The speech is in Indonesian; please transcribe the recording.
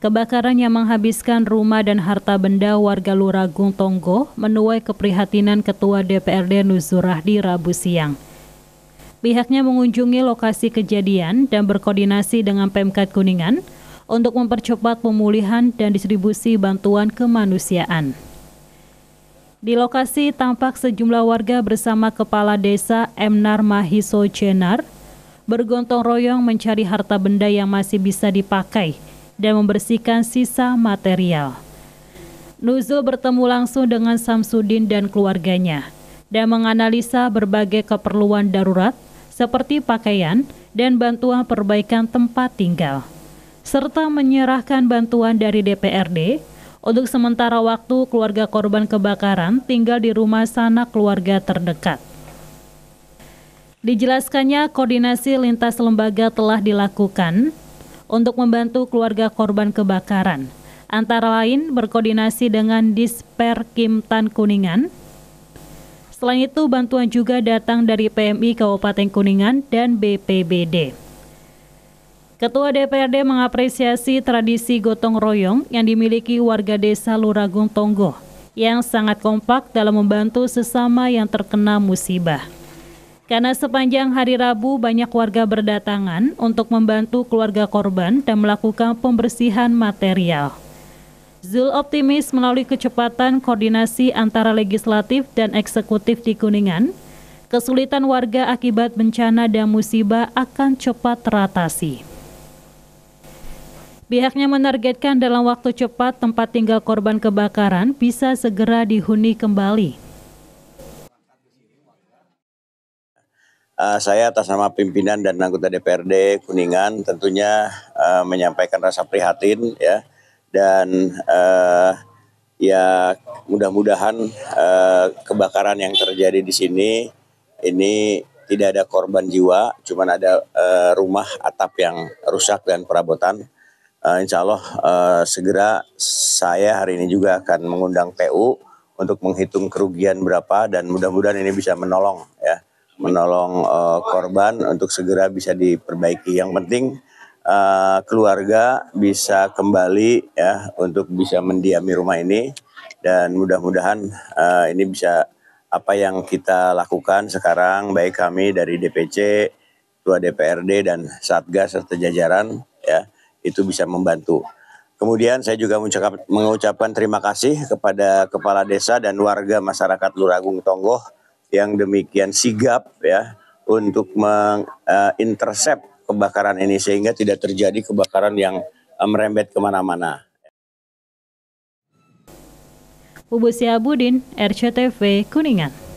Kebakaran yang menghabiskan rumah dan harta benda warga Luragung Tonggo menuai keprihatinan Ketua DPRD Nuzurahdi Rabu siang. Pihaknya mengunjungi lokasi kejadian dan berkoordinasi dengan Pemkat Kuningan untuk mempercepat pemulihan dan distribusi bantuan kemanusiaan. Di lokasi tampak sejumlah warga bersama Kepala Desa M Mahiso Cenar bergontong royong mencari harta benda yang masih bisa dipakai – dan membersihkan sisa material. Nuzul bertemu langsung dengan Samsudin dan keluarganya dan menganalisa berbagai keperluan darurat seperti pakaian dan bantuan perbaikan tempat tinggal, serta menyerahkan bantuan dari DPRD untuk sementara waktu keluarga korban kebakaran tinggal di rumah sanak keluarga terdekat. Dijelaskannya koordinasi lintas lembaga telah dilakukan untuk membantu keluarga korban kebakaran. Antara lain berkoordinasi dengan Tan Kuningan. Selain itu, bantuan juga datang dari PMI Kabupaten Kuningan dan BPBD. Ketua DPRD mengapresiasi tradisi gotong royong yang dimiliki warga desa Luragung Tonggo yang sangat kompak dalam membantu sesama yang terkena musibah. Karena sepanjang hari Rabu banyak warga berdatangan untuk membantu keluarga korban dan melakukan pembersihan material. Zul optimis melalui kecepatan koordinasi antara legislatif dan eksekutif di Kuningan, kesulitan warga akibat bencana dan musibah akan cepat teratasi. Pihaknya menargetkan dalam waktu cepat tempat tinggal korban kebakaran bisa segera dihuni kembali. Uh, saya atas nama pimpinan dan anggota DPRD Kuningan tentunya uh, menyampaikan rasa prihatin ya dan uh, ya mudah-mudahan uh, kebakaran yang terjadi di sini ini tidak ada korban jiwa, cuma ada uh, rumah atap yang rusak dan perabotan. Uh, insya Allah uh, segera saya hari ini juga akan mengundang PU untuk menghitung kerugian berapa dan mudah-mudahan ini bisa menolong menolong uh, korban untuk segera bisa diperbaiki. Yang penting uh, keluarga bisa kembali ya untuk bisa mendiami rumah ini dan mudah-mudahan uh, ini bisa apa yang kita lakukan sekarang baik kami dari DPC, tua DPRD dan Satgas serta jajaran ya itu bisa membantu. Kemudian saya juga mengucapkan terima kasih kepada kepala desa dan warga masyarakat Luragung Tonggoh yang demikian sigap ya untuk mengintercept uh, kebakaran ini sehingga tidak terjadi kebakaran yang uh, merembet kemana-mana. Ubusya Budin, RCTV Kuningan.